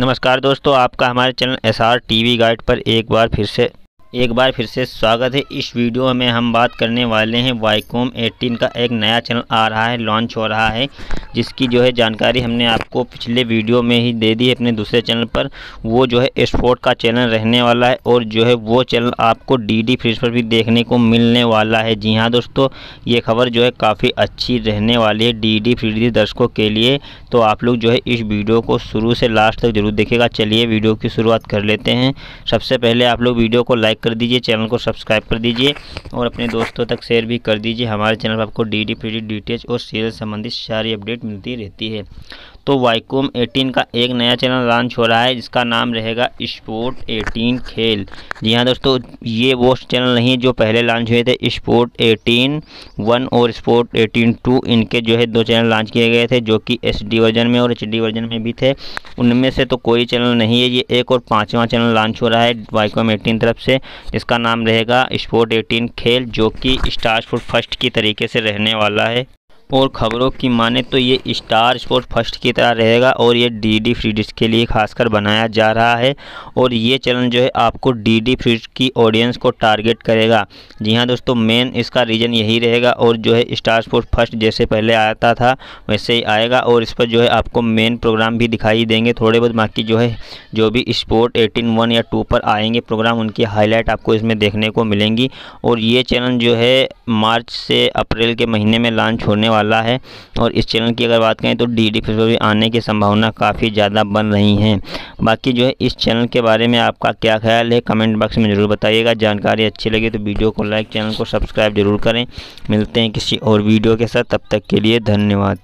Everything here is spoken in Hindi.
नमस्कार दोस्तों आपका हमारे channel S R T V guide पर एक बार फिर से एक बार फिर से स्वागत है इस वीडियो में हम बात करने वाले हैं वाईकॉम 18 का एक नया चैनल आ रहा है लॉन्च हो रहा है जिसकी जो है जानकारी हमने आपको पिछले वीडियो में ही दे दी है अपने दूसरे चैनल पर वो जो है स्पोर्ट का चैनल रहने वाला है और जो है वो चैनल आपको डी डी फ्रिज पर भी देखने को मिलने वाला है जी हाँ दोस्तों ये खबर जो है काफ़ी अच्छी रहने वाली है डी डी फ्रिज दर्शकों के लिए तो आप लोग जो है इस वीडियो को शुरू से लास्ट तक जरूर देखेगा चलिए वीडियो की शुरुआत कर लेते हैं सबसे पहले आप लोग वीडियो को लाइक कर दीजिए चैनल को सब्सक्राइब कर दीजिए और अपने दोस्तों तक शेयर भी कर दीजिए हमारे चैनल पर आपको D D free D T H और सीरियल संबंधित सारी अपडेट अपडेट मिलती रहती है तो वाईकॉम 18 का एक नया चैनल लॉन्च हो रहा है जिसका नाम रहेगा स्पोर्ट 18 खेल जी हाँ दोस्तों ये वो चैनल नहीं है जो पहले लॉन्च हुए थे स्पोर्ट 18 वन और स्पोर्ट 18 टू इनके जो है दो चैनल लॉन्च किए गए थे जो कि एच वर्जन में और एच वर्जन में भी थे उनमें से तो कोई चैनल नहीं है ये एक और पाँचवा चैनल लॉन्च हो रहा है वाईकॉम एटीन तरफ से इसका नाम रहेगा स्पोर्ट एटीन खेल जो कि स्टार फूड फर्स्ट की तरीके से रहने वाला है और ख़बरों की माने तो ये स्टार स्पोर्ट फर्स्ट की तरह रहेगा और ये डी डी फ्री के लिए खासकर बनाया जा रहा है और ये चैनल जो है आपको डी डी फ्री की ऑडियंस को टारगेट करेगा जी हाँ दोस्तों मेन इसका रीज़न यही रहेगा और जो है स्टार स्पोर्ट फर्स्ट जैसे पहले आता था वैसे ही आएगा और इस पर जो है आपको मेन प्रोग्राम भी दिखाई देंगे थोड़े बहुत बाकी जो है जो भी स्पोर्ट एटीन वन या टू पर आएंगे प्रोग्राम उनकी हाईलाइट आपको इसमें देखने को मिलेंगी और ये चैनल जो है मार्च से अप्रैल के महीने में लॉन्च होने वाला वाला है और इस चैनल की अगर बात करें तो डी डी भी आने की संभावना काफ़ी ज़्यादा बन रही हैं बाकी जो है इस चैनल के बारे में आपका क्या ख्याल है कमेंट बॉक्स में ज़रूर बताइएगा जानकारी अच्छी लगी तो वीडियो को लाइक चैनल को सब्सक्राइब जरूर करें मिलते हैं किसी और वीडियो के साथ तब तक के लिए धन्यवाद